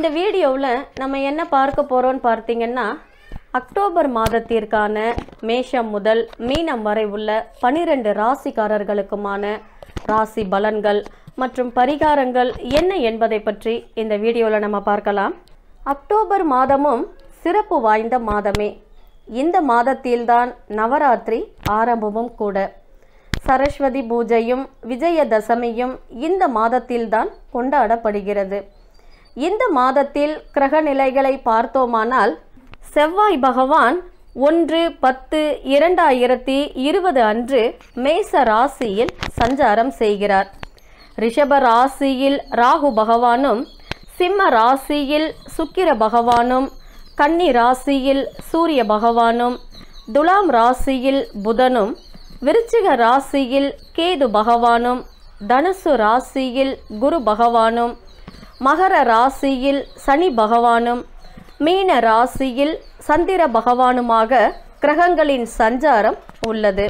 இந்த வீடியோவில் நம்ம என்ன பார்க்க போகிறோம்னு பார்த்தீங்கன்னா அக்டோபர் மாதத்திற்கான மேஷம் முதல் மீனம் வரை உள்ள பனிரெண்டு ராசிக்காரர்களுக்குமான ராசி பலன்கள் மற்றும் பரிகாரங்கள் என்ன என்பதை பற்றி இந்த வீடியோவில் நம்ம பார்க்கலாம் அக்டோபர் மாதமும் சிறப்பு வாய்ந்த மாதமே இந்த மாதத்தில்தான் நவராத்திரி ஆரம்பமும் கூட சரஸ்வதி பூஜையும் விஜயதசமியும் இந்த மாதத்தில்தான் கொண்டாடப்படுகிறது இந்த மாதத்தில் கிரக நிலைகளை பார்த்தோமானால் செவ்வாய் பகவான் ஒன்று பத்து இரண்டாயிரத்தி இருபது அன்று மேச ராசியில் சஞ்சாரம் செய்கிறார் ரிஷப ராசியில் ராகு பகவானும் சிம்ம ராசியில் சுக்கிர பகவானும் கன்னி ராசியில் சூரிய பகவானும் துலாம் ராசியில் புதனும் விருச்சிக ராசியில் கேது பகவானும் தனுசு ராசியில் குரு பகவானும் மகர ராசியில் சனி பகவானும் மீன ராசியில் சந்திர பகவானுமாக கிரகங்களின் சஞ்சாரம் உள்ளது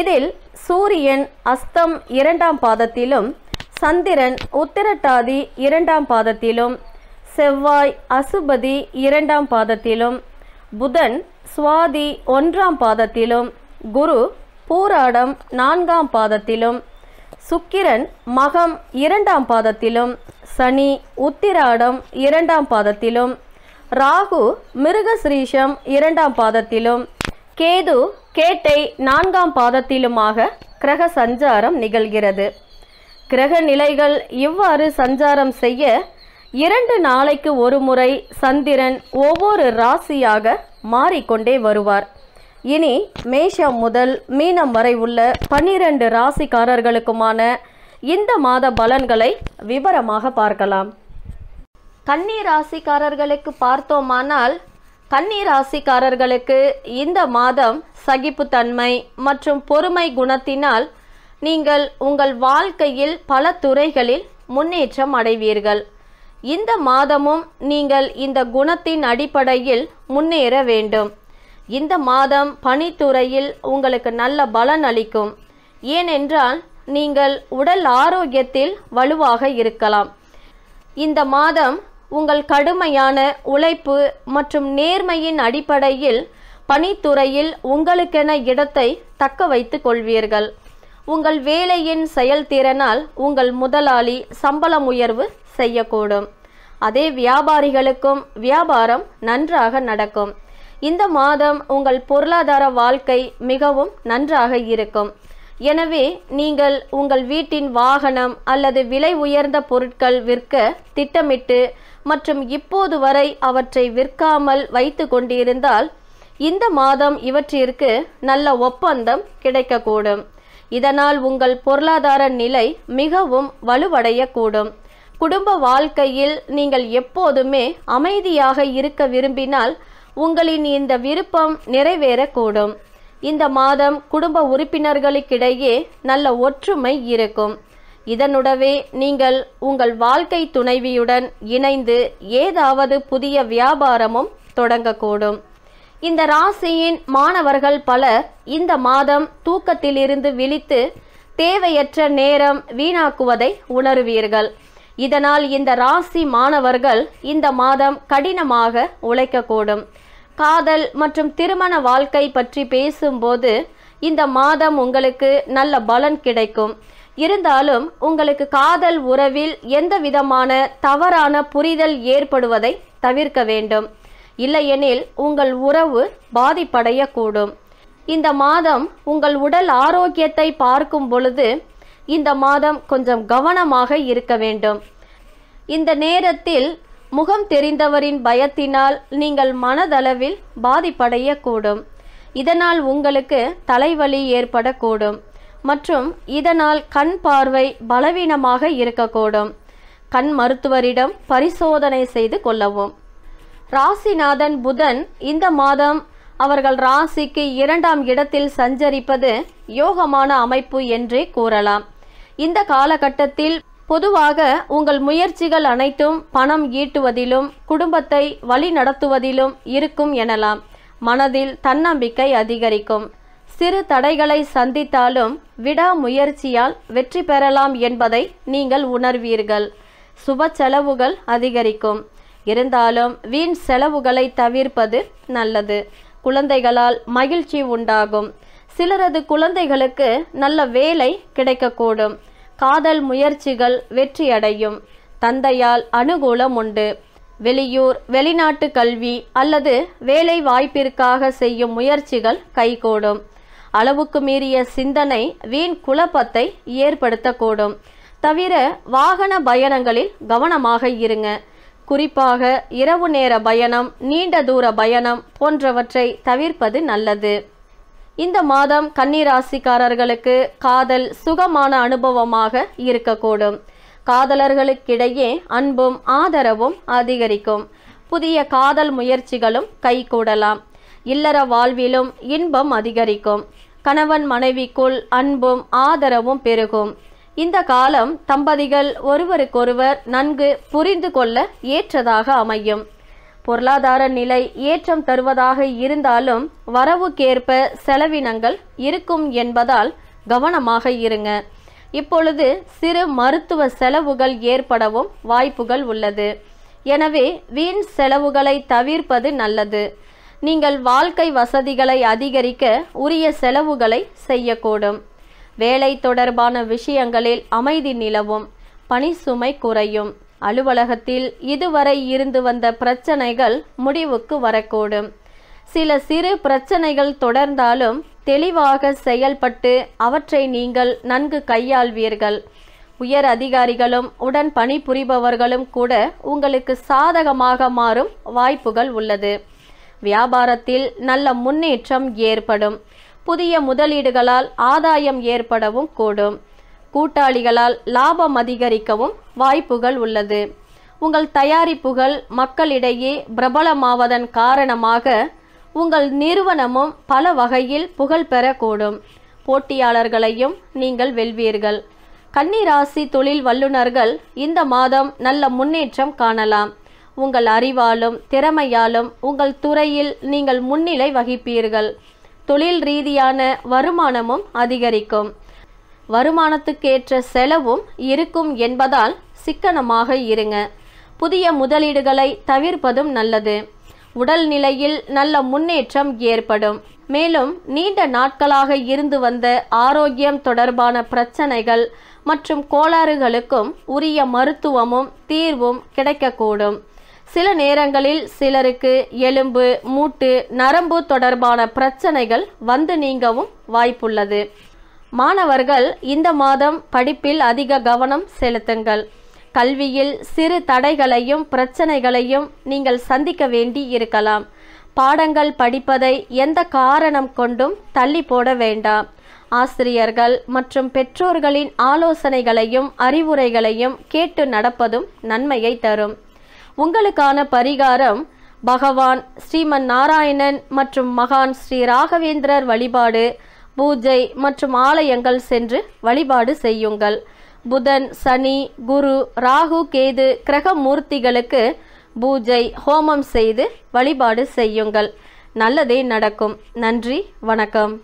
இதில் சூரியன் அஸ்தம் இரண்டாம் பாதத்திலும் சந்திரன் உத்திரட்டாதி இரண்டாம் பாதத்திலும் செவ்வாய் அசுபதி இரண்டாம் பாதத்திலும் புதன் சுவாதி ஒன்றாம் பாதத்திலும் குரு பூராடம் நான்காம் பாதத்திலும் சுக்கிரன் மகம் இரண்டாம் பாதத்திலும் சனி உத்திராடம் இரண்டாம் பாதத்திலும் ராகு மிருகஸ்ரீஷம் இரண்டாம் பாதத்திலும் கேது கேட்டை நான்காம் பாதத்திலுமாக கிரக சஞ்சாரம் நிகழ்கிறது கிரக நிலைகள் இவ்வாறு சஞ்சாரம் செய்ய இரண்டு நாளைக்கு ஒரு முறை சந்திரன் ஒவ்வொரு ராசியாக மாறிக்கொண்டே வருவார் இனி மேஷம் முதல் மீனம் வரை உள்ள பன்னிரண்டு ராசிக்காரர்களுக்குமான இந்த மாத பலன்களை விவரமாக பார்க்கலாம் கன்னி ராசிக்காரர்களுக்கு பார்த்தோமானால் கன்னி ராசிக்காரர்களுக்கு இந்த மாதம் சகிப்புத்தன்மை மற்றும் பொறுமை குணத்தினால் நீங்கள் உங்கள் வாழ்க்கையில் பல துறைகளில் முன்னேற்றம் அடைவீர்கள் இந்த மாதமும் நீங்கள் இந்த குணத்தின் அடிப்படையில் முன்னேற வேண்டும் இந்த மாதம் பணித்துறையில் உங்களுக்கு நல்ல பலன் அளிக்கும் ஏனென்றால் நீங்கள் உடல் ஆரோக்கியத்தில் வலுவாக இருக்கலாம் இந்த மாதம் உங்கள் கடுமையான உழைப்பு மற்றும் நேர்மையின் அடிப்படையில் பணித்துறையில் உங்களுக்கென இடத்தை தக்க வைத்துக் கொள்வீர்கள் உங்கள் வேலையின் செயல்திறனால் உங்கள் முதலாளி சம்பளம் உயர்வு செய்யக்கூடும் அதே வியாபாரிகளுக்கும் வியாபாரம் நன்றாக நடக்கும் இந்த மாதம் உங்கள் பொருளாதார வாழ்க்கை மிகவும் நன்றாக இருக்கும் எனவே நீங்கள் உங்கள் வீட்டின் வாகனம் அல்லது விலை உயர்ந்த பொருட்கள் விற்க திட்டமிட்டு மற்றும் இப்போது வரை அவற்றை விற்காமல் வைத்து கொண்டிருந்தால் இந்த மாதம் இவற்றிற்கு நல்ல ஒப்பந்தம் கிடைக்கக்கூடும் இதனால் உங்கள் பொருளாதார நிலை மிகவும் வலுவடையக்கூடும் குடும்ப வாழ்க்கையில் நீங்கள் எப்போதுமே அமைதியாக இருக்க விரும்பினால் உங்களின் இந்த விருப்பம் நிறைவேறக்கூடும் இந்த மாதம் குடும்ப உறுப்பினர்களுக்கிடையே நல்ல ஒற்றுமை இருக்கும் இதனுடவே நீங்கள் உங்கள் வாழ்க்கை துணைவியுடன் இணைந்து ஏதாவது புதிய வியாபாரமும் தொடங்கக்கூடும் இந்த ராசியின் மாணவர்கள் பலர் இந்த மாதம் தூக்கத்திலிருந்து விழித்து தேவையற்ற நேரம் வீணாக்குவதை உணருவீர்கள் இதனால் இந்த ராசி மாணவர்கள் இந்த மாதம் கடினமாக உழைக்கக்கூடும் காதல் மற்றும் திருமண வாழ்க்கை பற்றி பேசும்போது இந்த மாதம் உங்களுக்கு நல்ல பலன் கிடைக்கும் இருந்தாலும் உங்களுக்கு காதல் உறவில் எந்த விதமான தவறான புரிதல் ஏற்படுவதை தவிர்க்க வேண்டும் இல்லையெனில் உங்கள் உறவு பாதிப்படையக்கூடும் இந்த மாதம் உங்கள் உடல் ஆரோக்கியத்தை பார்க்கும் பொழுது இந்த மாதம் கொஞ்சம் கவனமாக இருக்க வேண்டும் இந்த நேரத்தில் முகம் தெரிந்தவரின் பயத்தினால் நீங்கள் மனதளவில் பாதிப்படையக்கூடும் இதனால் உங்களுக்கு தலைவலி ஏற்படக்கூடும் மற்றும் இதனால் கண் பார்வை பலவீனமாக இருக்கக்கூடும் கண் மருத்துவரிடம் பரிசோதனை செய்து கொள்ளவும் ராசிநாதன் புதன் இந்த மாதம் அவர்கள் ராசிக்கு இரண்டாம் இடத்தில் சஞ்சரிப்பது யோகமான அமைப்பு என்றே கூறலாம் இந்த காலகட்டத்தில் பொதுவாக உங்கள் முயற்சிகள் அனைத்தும் பணம் ஈட்டுவதிலும் குடும்பத்தை வழி நடத்துவதிலும் இருக்கும் எனலாம் மனதில் தன்னம்பிக்கை அதிகரிக்கும் சிறு தடைகளை சந்தித்தாலும் விடாமுயற்சியால் வெற்றி பெறலாம் என்பதை நீங்கள் உணர்வீர்கள் சுப செலவுகள் அதிகரிக்கும் இருந்தாலும் வீண் செலவுகளை தவிர்ப்பது நல்லது குழந்தைகளால் மகிழ்ச்சி உண்டாகும் சிலரது குழந்தைகளுக்கு நல்ல வேலை கிடைக்கக்கூடும் காதல் முயற்சிகள் வெற்றியடையும் தந்தையால் அனுகூலம் உண்டு வெளியூர் வெளிநாட்டு கல்வி அல்லது வேலை வாய்ப்பிற்காக செய்யும் முயற்சிகள் கைகூடும் அளவுக்கு மீறிய சிந்தனை வீண் குழப்பத்தை ஏற்படுத்தக்கூடும் தவிர வாகன பயணங்களில் கவனமாக இருங்க குறிப்பாக இரவு நேர பயணம் நீண்ட தூர பயணம் போன்றவற்றை தவிர்ப்பது நல்லது இந்த மாதம் கன்னிராசிக்காரர்களுக்கு காதல் சுகமான அனுபவமாக இருக்கக்கூடும் காதலர்களுக்கிடையே அன்பும் ஆதரவும் அதிகரிக்கும் புதிய காதல் முயற்சிகளும் கைகூடலாம் இல்லற வாழ்விலும் இன்பம் அதிகரிக்கும் கணவன் மனைவிக்குள் அன்பும் ஆதரவும் பெருகும் இந்த காலம் தம்பதிகள் ஒருவருக்கொருவர் நன்கு புரிந்து கொள்ள ஏற்றதாக அமையும் பொருளாதார நிலை ஏற்றம் தருவதாக இருந்தாலும் வரவுக்கேற்ப செலவினங்கள் இருக்கும் என்பதால் கவனமாக இருங்க இப்பொழுது சிறு மருத்துவ செலவுகள் ஏற்படவும் வாய்ப்புகள் உள்ளது எனவே வீண் செலவுகளை தவிர்ப்பது நல்லது நீங்கள் வாழ்க்கை வசதிகளை அதிகரிக்க உரிய செலவுகளை செய்யக்கூடும் வேலை தொடர்பான விஷயங்களில் அமைதி நிலவும் பணி சுமை குறையும் அலுவலகத்தில் இதுவரை இருந்து வந்த பிரச்சனைகள் முடிவுக்கு வரக்கூடும் சில சிறு பிரச்சனைகள் தொடர்ந்தாலும் தெளிவாக செயல்பட்டு அவற்றை நீங்கள் நன்கு கையாள்வீர்கள் உயர் அதிகாரிகளும் உடன் பணிபுரிபவர்களும் கூட உங்களுக்கு சாதகமாக மாறும் வாய்ப்புகள் உள்ளது வியாபாரத்தில் நல்ல முன்னேற்றம் ஏற்படும் புதிய முதலீடுகளால் ஆதாயம் ஏற்படவும் கூடும் கூட்டாளிகளால் லாபம் அதிகரிக்கவும் வாய்ப்புகள் உள்ளது உங்கள் தயாரிப்புகள் மக்களிடையே பிரபலமாவதன் காரணமாக உங்கள் நிறுவனமும் பல வகையில் புகழ் பெறக்கூடும் போட்டியாளர்களையும் நீங்கள் வெல்வீர்கள் கன்னிராசி தொழில் வல்லுநர்கள் இந்த மாதம் நல்ல முன்னேற்றம் காணலாம் உங்கள் அறிவாலும் திறமையாலும் உங்கள் துறையில் நீங்கள் முன்னிலை வகிப்பீர்கள் தொழில் ரீதியான வருமானமும் அதிகரிக்கும் வருமானத்துக்கேற்ற செலவும் இருக்கும் என்பதால் சிக்கனமாக இருங்க புதிய முதலீடுகளை தவிர்ப்பதும் நல்லது உடல் நிலையில் நல்ல முன்னேற்றம் ஏற்படும் மேலும் நீண்ட நாட்களாக இருந்து வந்த ஆரோக்கியம் தொடர்பான பிரச்சனைகள் மற்றும் கோளாறுகளுக்கும் உரிய மருத்துவமும் தீர்வும் கிடைக்கக்கூடும் சில நேரங்களில் சிலருக்கு எலும்பு மூட்டு நரம்பு தொடர்பான பிரச்சனைகள் வந்து நீங்கவும் வாய்ப்புள்ளது மாணவர்கள் இந்த மாதம் படிப்பில் அதிக கவனம் செலுத்துங்கள் கல்வியில் சிறு தடைகளையும் பிரச்சனைகளையும் நீங்கள் சந்திக்க வேண்டி இருக்கலாம் பாடங்கள் படிப்பதை எந்த காரணம் கொண்டும் தள்ளி போட வேண்டாம் ஆசிரியர்கள் மற்றும் பெற்றோர்களின் ஆலோசனைகளையும் அறிவுரைகளையும் கேட்டு நடப்பதும் நன்மையை தரும் உங்களுக்கான பரிகாரம் பகவான் ஸ்ரீமன் நாராயணன் மற்றும் மகான் ஸ்ரீ ராகவேந்திரர் வழிபாடு பூஜை மற்றும் ஆலயங்கள் சென்று வழிபாடு செய்யுங்கள் புதன் சனி குரு ராகு கேது கிரக மூர்த்திகளுக்கு பூஜை ஹோமம் செய்து வழிபாடு செய்யுங்கள் நல்லதே நடக்கும் நன்றி வணக்கம்